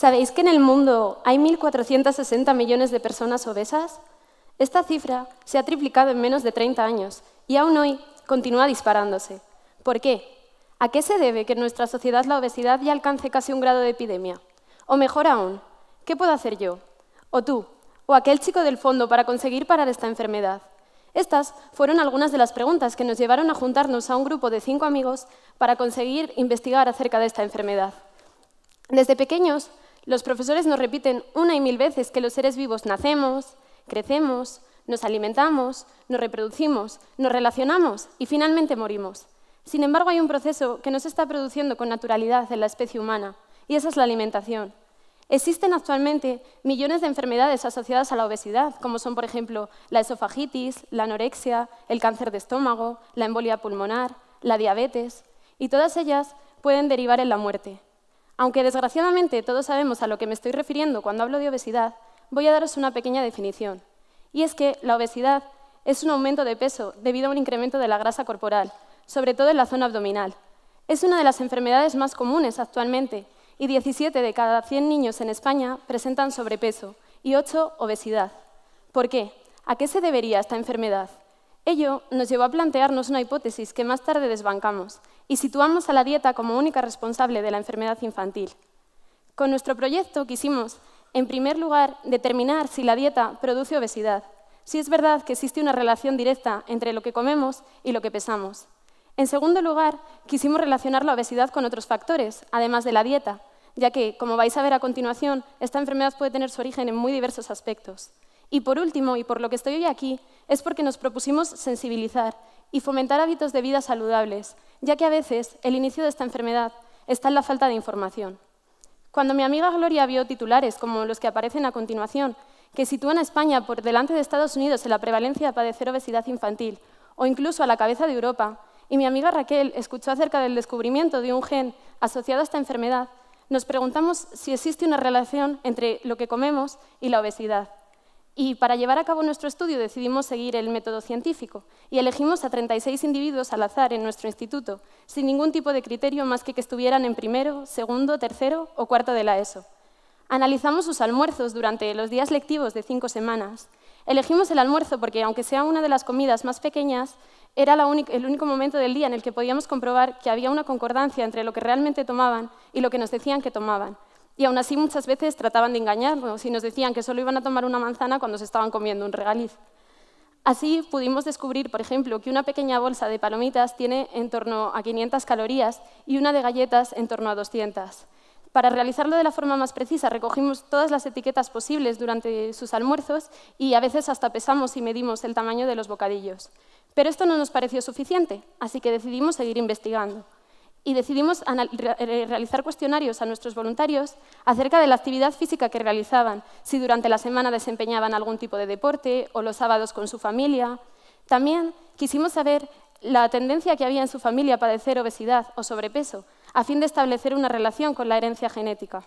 ¿Sabéis que en el mundo hay 1.460 millones de personas obesas? Esta cifra se ha triplicado en menos de 30 años y aún hoy continúa disparándose. ¿Por qué? ¿A qué se debe que en nuestra sociedad la obesidad ya alcance casi un grado de epidemia? O mejor aún, ¿qué puedo hacer yo? O tú, o aquel chico del fondo para conseguir parar esta enfermedad. Estas fueron algunas de las preguntas que nos llevaron a juntarnos a un grupo de cinco amigos para conseguir investigar acerca de esta enfermedad. Desde pequeños los profesores nos repiten una y mil veces que los seres vivos nacemos, crecemos, nos alimentamos, nos reproducimos, nos relacionamos y finalmente morimos. Sin embargo, hay un proceso que no se está produciendo con naturalidad en la especie humana, y esa es la alimentación. Existen actualmente millones de enfermedades asociadas a la obesidad, como son, por ejemplo, la esofagitis, la anorexia, el cáncer de estómago, la embolia pulmonar, la diabetes, y todas ellas pueden derivar en la muerte. Aunque desgraciadamente todos sabemos a lo que me estoy refiriendo cuando hablo de obesidad, voy a daros una pequeña definición. Y es que la obesidad es un aumento de peso debido a un incremento de la grasa corporal, sobre todo en la zona abdominal. Es una de las enfermedades más comunes actualmente y 17 de cada 100 niños en España presentan sobrepeso y 8 obesidad. ¿Por qué? ¿A qué se debería esta enfermedad? Ello nos llevó a plantearnos una hipótesis que más tarde desbancamos, y situamos a la dieta como única responsable de la enfermedad infantil. Con nuestro proyecto quisimos, en primer lugar, determinar si la dieta produce obesidad, si es verdad que existe una relación directa entre lo que comemos y lo que pesamos. En segundo lugar, quisimos relacionar la obesidad con otros factores, además de la dieta, ya que, como vais a ver a continuación, esta enfermedad puede tener su origen en muy diversos aspectos. Y por último, y por lo que estoy hoy aquí, es porque nos propusimos sensibilizar y fomentar hábitos de vida saludables, ya que a veces el inicio de esta enfermedad está en la falta de información. Cuando mi amiga Gloria vio titulares como los que aparecen a continuación, que sitúan a España por delante de Estados Unidos en la prevalencia de padecer obesidad infantil o incluso a la cabeza de Europa, y mi amiga Raquel escuchó acerca del descubrimiento de un gen asociado a esta enfermedad, nos preguntamos si existe una relación entre lo que comemos y la obesidad. Y para llevar a cabo nuestro estudio decidimos seguir el método científico y elegimos a 36 individuos al azar en nuestro instituto, sin ningún tipo de criterio más que que estuvieran en primero, segundo, tercero o cuarto de la ESO. Analizamos sus almuerzos durante los días lectivos de cinco semanas. Elegimos el almuerzo porque, aunque sea una de las comidas más pequeñas, era el único momento del día en el que podíamos comprobar que había una concordancia entre lo que realmente tomaban y lo que nos decían que tomaban y aún así muchas veces trataban de engañarnos y nos decían que solo iban a tomar una manzana cuando se estaban comiendo un regaliz. Así pudimos descubrir, por ejemplo, que una pequeña bolsa de palomitas tiene en torno a 500 calorías y una de galletas en torno a 200. Para realizarlo de la forma más precisa, recogimos todas las etiquetas posibles durante sus almuerzos y a veces hasta pesamos y medimos el tamaño de los bocadillos. Pero esto no nos pareció suficiente, así que decidimos seguir investigando y decidimos eh, realizar cuestionarios a nuestros voluntarios acerca de la actividad física que realizaban, si durante la semana desempeñaban algún tipo de deporte o los sábados con su familia. También quisimos saber la tendencia que había en su familia a padecer obesidad o sobrepeso, a fin de establecer una relación con la herencia genética.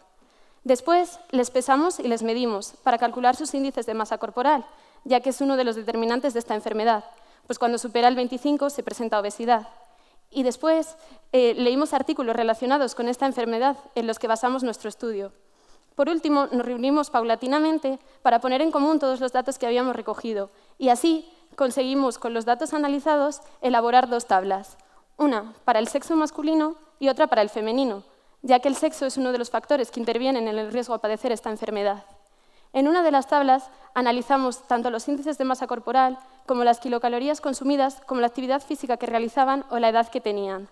Después les pesamos y les medimos para calcular sus índices de masa corporal, ya que es uno de los determinantes de esta enfermedad, pues cuando supera el 25 se presenta obesidad. Y después eh, leímos artículos relacionados con esta enfermedad en los que basamos nuestro estudio. Por último, nos reunimos paulatinamente para poner en común todos los datos que habíamos recogido y así conseguimos, con los datos analizados, elaborar dos tablas, una para el sexo masculino y otra para el femenino, ya que el sexo es uno de los factores que intervienen en el riesgo de padecer esta enfermedad. En una de las tablas analizamos tanto los índices de masa corporal como las kilocalorías consumidas, como la actividad física que realizaban o la edad que tenían.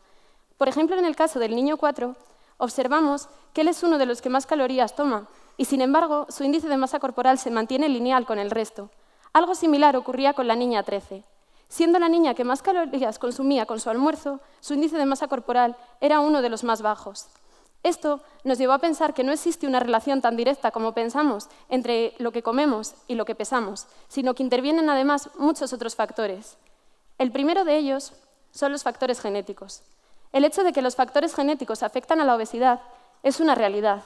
Por ejemplo, en el caso del niño 4, observamos que él es uno de los que más calorías toma y, sin embargo, su índice de masa corporal se mantiene lineal con el resto. Algo similar ocurría con la niña 13. Siendo la niña que más calorías consumía con su almuerzo, su índice de masa corporal era uno de los más bajos. Esto nos llevó a pensar que no existe una relación tan directa como pensamos entre lo que comemos y lo que pesamos, sino que intervienen además muchos otros factores. El primero de ellos son los factores genéticos. El hecho de que los factores genéticos afectan a la obesidad es una realidad.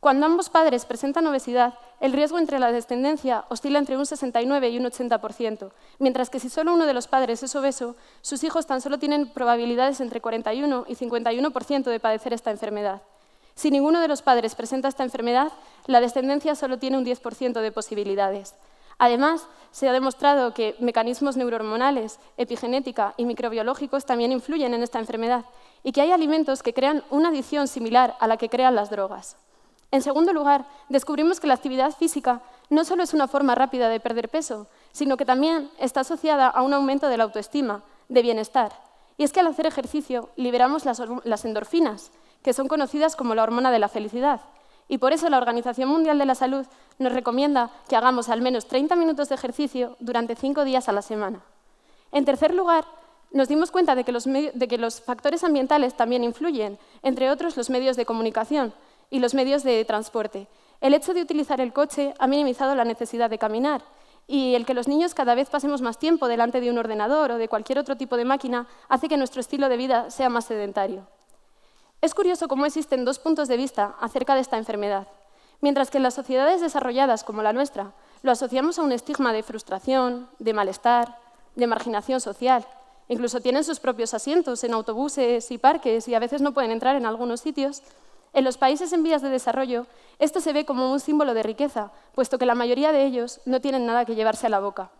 Cuando ambos padres presentan obesidad, el riesgo entre la descendencia oscila entre un 69 y un 80%, mientras que si solo uno de los padres es obeso, sus hijos tan solo tienen probabilidades entre 41 y 51% de padecer esta enfermedad. Si ninguno de los padres presenta esta enfermedad, la descendencia solo tiene un 10% de posibilidades. Además, se ha demostrado que mecanismos neurohormonales, epigenética y microbiológicos también influyen en esta enfermedad y que hay alimentos que crean una adicción similar a la que crean las drogas. En segundo lugar, descubrimos que la actividad física no solo es una forma rápida de perder peso, sino que también está asociada a un aumento de la autoestima, de bienestar. Y es que al hacer ejercicio liberamos las endorfinas, que son conocidas como la hormona de la felicidad. Y por eso la Organización Mundial de la Salud nos recomienda que hagamos al menos 30 minutos de ejercicio durante cinco días a la semana. En tercer lugar, nos dimos cuenta de que los factores ambientales también influyen, entre otros los medios de comunicación y los medios de transporte. El hecho de utilizar el coche ha minimizado la necesidad de caminar y el que los niños cada vez pasemos más tiempo delante de un ordenador o de cualquier otro tipo de máquina hace que nuestro estilo de vida sea más sedentario. Es curioso cómo existen dos puntos de vista acerca de esta enfermedad. Mientras que en las sociedades desarrolladas como la nuestra lo asociamos a un estigma de frustración, de malestar, de marginación social, incluso tienen sus propios asientos en autobuses y parques y a veces no pueden entrar en algunos sitios, en los países en vías de desarrollo esto se ve como un símbolo de riqueza, puesto que la mayoría de ellos no tienen nada que llevarse a la boca.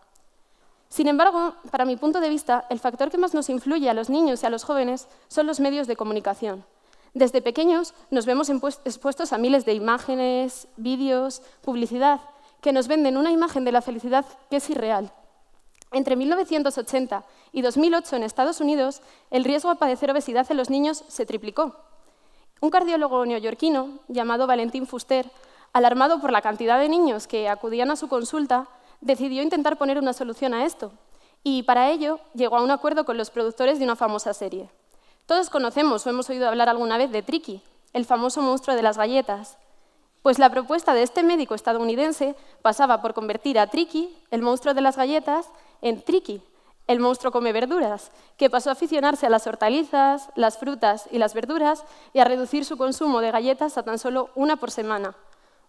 Sin embargo, para mi punto de vista, el factor que más nos influye a los niños y a los jóvenes son los medios de comunicación. Desde pequeños nos vemos expuestos a miles de imágenes, vídeos, publicidad, que nos venden una imagen de la felicidad que es irreal. Entre 1980 y 2008 en Estados Unidos, el riesgo de padecer obesidad en los niños se triplicó. Un cardiólogo neoyorquino, llamado Valentín Fuster, alarmado por la cantidad de niños que acudían a su consulta, decidió intentar poner una solución a esto, y para ello llegó a un acuerdo con los productores de una famosa serie. Todos conocemos o hemos oído hablar alguna vez de Tricky, el famoso monstruo de las galletas. Pues la propuesta de este médico estadounidense pasaba por convertir a Tricky, el monstruo de las galletas, en Tricky, el monstruo come verduras, que pasó a aficionarse a las hortalizas, las frutas y las verduras y a reducir su consumo de galletas a tan solo una por semana.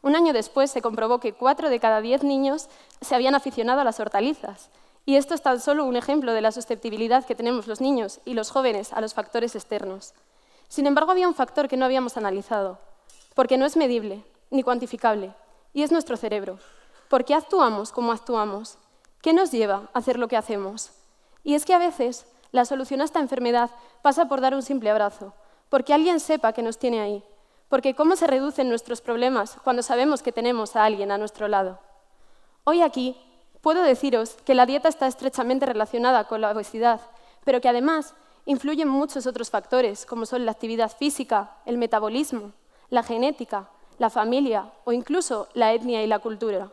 Un año después se comprobó que cuatro de cada diez niños se habían aficionado a las hortalizas y esto es tan solo un ejemplo de la susceptibilidad que tenemos los niños y los jóvenes a los factores externos. Sin embargo, había un factor que no habíamos analizado, porque no es medible ni cuantificable, y es nuestro cerebro. ¿Por qué actuamos como actuamos? ¿Qué nos lleva a hacer lo que hacemos? Y es que a veces la solución a esta enfermedad pasa por dar un simple abrazo, porque alguien sepa que nos tiene ahí, porque cómo se reducen nuestros problemas cuando sabemos que tenemos a alguien a nuestro lado. Hoy aquí Puedo deciros que la dieta está estrechamente relacionada con la obesidad, pero que además influyen muchos otros factores, como son la actividad física, el metabolismo, la genética, la familia o incluso la etnia y la cultura.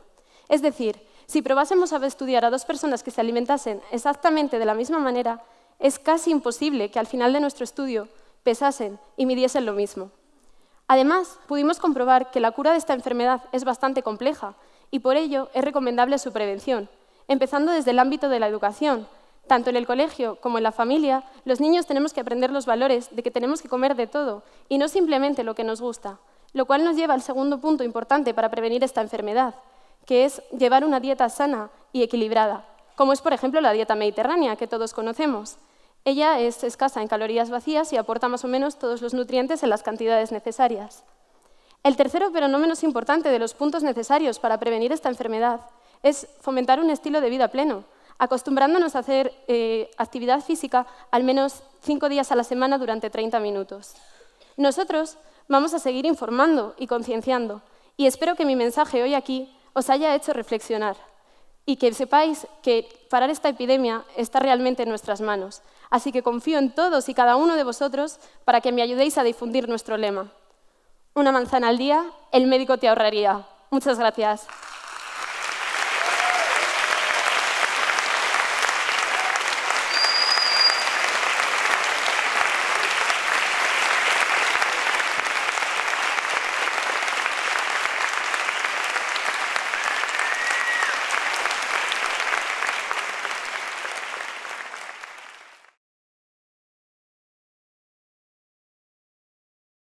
Es decir, si probásemos a estudiar a dos personas que se alimentasen exactamente de la misma manera, es casi imposible que al final de nuestro estudio pesasen y midiesen lo mismo. Además, pudimos comprobar que la cura de esta enfermedad es bastante compleja y por ello es recomendable su prevención, empezando desde el ámbito de la educación. Tanto en el colegio como en la familia, los niños tenemos que aprender los valores de que tenemos que comer de todo y no simplemente lo que nos gusta, lo cual nos lleva al segundo punto importante para prevenir esta enfermedad, que es llevar una dieta sana y equilibrada, como es por ejemplo la dieta mediterránea que todos conocemos. Ella es escasa en calorías vacías y aporta más o menos todos los nutrientes en las cantidades necesarias. El tercero, pero no menos importante, de los puntos necesarios para prevenir esta enfermedad es fomentar un estilo de vida pleno, acostumbrándonos a hacer eh, actividad física al menos cinco días a la semana durante 30 minutos. Nosotros vamos a seguir informando y concienciando, y espero que mi mensaje hoy aquí os haya hecho reflexionar y que sepáis que parar esta epidemia está realmente en nuestras manos. Así que confío en todos y cada uno de vosotros para que me ayudéis a difundir nuestro lema una manzana al día, el médico te ahorraría. Muchas gracias.